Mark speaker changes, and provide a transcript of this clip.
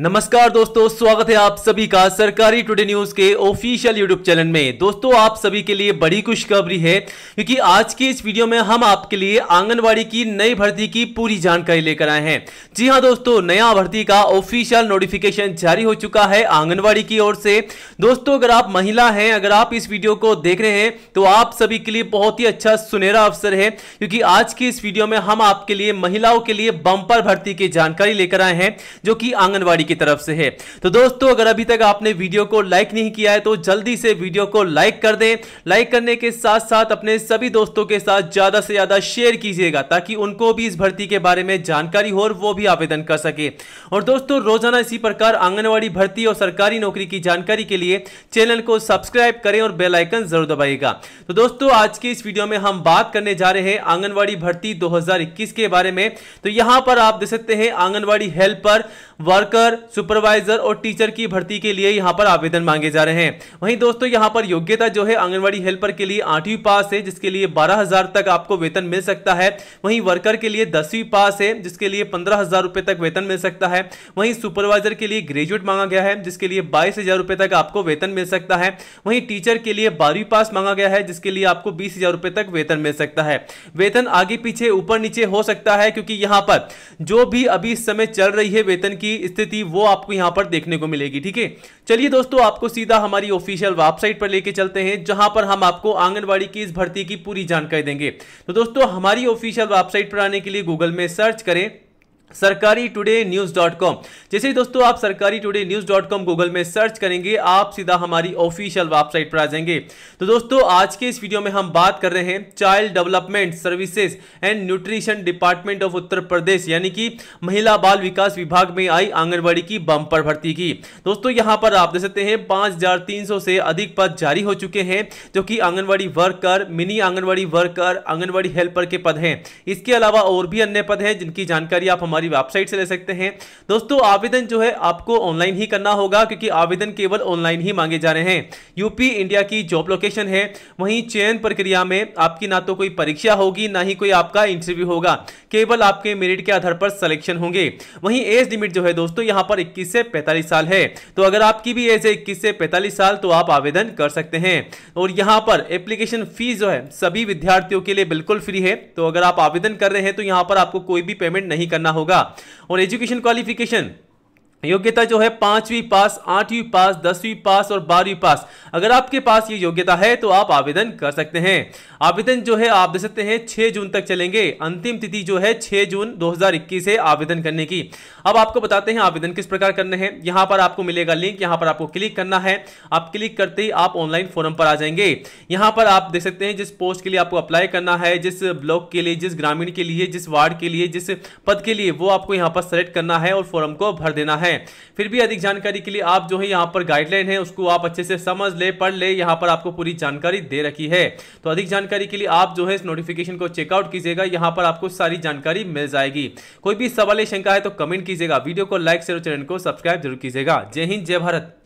Speaker 1: नमस्कार दोस्तों स्वागत है आप सभी का सरकारी टुडे न्यूज के ऑफिशियल यूट्यूब चैनल में दोस्तों आप सभी के लिए बड़ी खुशखबरी है क्योंकि आज की इस वीडियो में हम आपके लिए आंगनवाड़ी की नई भर्ती की पूरी जानकारी लेकर आए हैं जी हां दोस्तों नया भर्ती का ऑफिशियल नोटिफिकेशन जारी हो चुका है आंगनबाड़ी की ओर से दोस्तों अगर आप महिला हैं अगर आप इस वीडियो को देख रहे हैं तो आप सभी के लिए बहुत ही अच्छा सुनहरा अवसर है क्योंकि आज की इस वीडियो में हम आपके लिए महिलाओं के लिए बंपर भर्ती की जानकारी लेकर आए हैं जो कि आंगनबाड़ी की तरफ से है तो दोस्तों अगर अभी तक आपने वीडियो को लाइक नहीं किया है तो जल्दी से वीडियो को लाइक कर दें लाइक करने के साथ साथ अपने सभी दोस्तों के साथ ज्यादा से ज्यादा शेयर कीजिएगा ताकि उनको भी इस भर्ती के बारे में जानकारी हो और वो भी आवेदन कर सके और दोस्तों रोजाना इसी प्रकार आंगनबाड़ी भर्ती और सरकारी नौकरी की जानकारी के लिए चैनल को सब्सक्राइब करें और बेलाइकन जरूर दबाएगा तो दोस्तों आज की इस वीडियो में हम बात करने जा रहे हैं आंगनबाड़ी भर्ती दो के बारे में तो यहां पर आप देख सकते हैं आंगनबाड़ी हेल्पर वर्कर सुपरवाइजर और टीचर की भर्ती के लिए यहाँ पर आवेदन मांगे जा रहे हैं वहीं दोस्तों यहाँ पर योग्यता जो है आंगनबाड़ी हेल्पर के लिए आठवीं पास है जिसके लिए बारह हजार तक आपको वेतन मिल सकता है वहीं वर्कर के लिए दसवीं पास है जिसके लिए पंद्रह हजार रुपए तक वेतन मिल सकता है वहीं सुपरवाइजर के लिए ग्रेजुएट मांगा गया है जिसके लिए बाईस हजार रुपए तक आपको वेतन मिल सकता है वहीं टीचर के लिए बारहवीं पास मांगा गया है जिसके लिए आपको बीस हजार रुपए तक वेतन मिल सकता है वेतन आगे पीछे ऊपर नीचे हो सकता है क्योंकि यहाँ पर जो भी अभी इस समय चल रही है वेतन की स्थिति थी वो आपको यहां पर देखने को मिलेगी ठीक है चलिए दोस्तों आपको सीधा हमारी ऑफिशियल वेबसाइट पर लेके चलते हैं जहां पर हम आपको आंगनबाड़ी की इस भर्ती की पूरी जानकारी देंगे तो दोस्तों हमारी ऑफिशियल वेबसाइट पर आने के लिए गूगल में सर्च करें सरकारी टुडे न्यूज़ डॉट कॉम जैसे ही दोस्तों आप सरकारी today news dot com Google में सर्च करेंगे आप सीधा हमारी ऑफिशियल वेबसाइट पर आ जाएंगे तो दोस्तों आज के इस वीडियो में हम बात कर रहे हैं child development services and nutrition department of Uttar Pradesh यानी कि महिला बाल विकास विभाग में आई आंगनबाड़ी की बम्पर भर्ती की दोस्तों यहाँ पर आप देख सकते हैं पांच से अधिक पद जारी हो चुके हैं जो कि anganwadi worker mini anganwadi worker anganwadi helper के पद हैं इसके अलावा और भी अन्य पद हैं जिनकी जानकारी आप हमारे हमारी वेबसाइट से ले सकते हैं दोस्तों आवेदन जो है आपको ऑनलाइन ही करना होगा क्योंकि आवेदन केवल ऑनलाइन ही मांगे जा रहे हैं यूपी इंडिया की जॉब लोकेशन है वहीं चयन प्रक्रिया में आपकी ना तो कोई परीक्षा होगी ना ही कोई आपका इंटरव्यू होगा केवल आपके मेरिट के आधार पर सिलेक्शन होंगे वहीं एज लिमिट जो है दोस्तों यहाँ पर 21 से 45 साल है तो अगर आपकी भी एज है 21 से 45 साल तो आप आवेदन कर सकते हैं और यहाँ पर एप्लीकेशन फीस जो है सभी विद्यार्थियों के लिए बिल्कुल फ्री है तो अगर आप आवेदन कर रहे हैं तो यहाँ पर आपको कोई भी पेमेंट नहीं करना होगा होगा और एजुकेशन क्वालिफिकेशन योग्यता जो है पांचवी पास आठवीं पास दसवीं पास और बारहवीं पास अगर आपके पास ये योग्यता है तो आप आवेदन कर सकते हैं आवेदन जो है आप दे सकते हैं छह जून तक चलेंगे अंतिम तिथि जो है छह जून 2021 है आवेदन करने की अब आपको बताते हैं आवेदन किस प्रकार करने हैं यहाँ पर आपको मिलेगा लिंक यहाँ पर आपको क्लिक करना है आप क्लिक करते ही आप ऑनलाइन फॉरम पर आ जाएंगे यहाँ पर आप देख सकते हैं जिस पोस्ट के लिए आपको अप्लाई करना है जिस ब्लॉक के लिए जिस ग्रामीण के लिए जिस वार्ड के लिए जिस पद के लिए वो आपको यहाँ पर सेलेक्ट करना है और फॉरम को भर देना है है फिर भी अधिक जानकारी के लिए आप जो है यहाँ पर गाइडलाइन है उसको आप अच्छे से समझ ले पढ़ ले यहाँ पर आपको पूरी जानकारी दे रखी है तो अधिक जानकारी के लिए आप जो है इस नोटिफिकेशन को चेकआउट कीजिएगा यहाँ पर आपको सारी जानकारी मिल जाएगी कोई भी सवाल या शंका है तो कमेंट कीजिएगा वीडियो को लाइक शेयर चैनल को सब्सक्राइब जरूर कीजिएगा जय हिंद जय भारत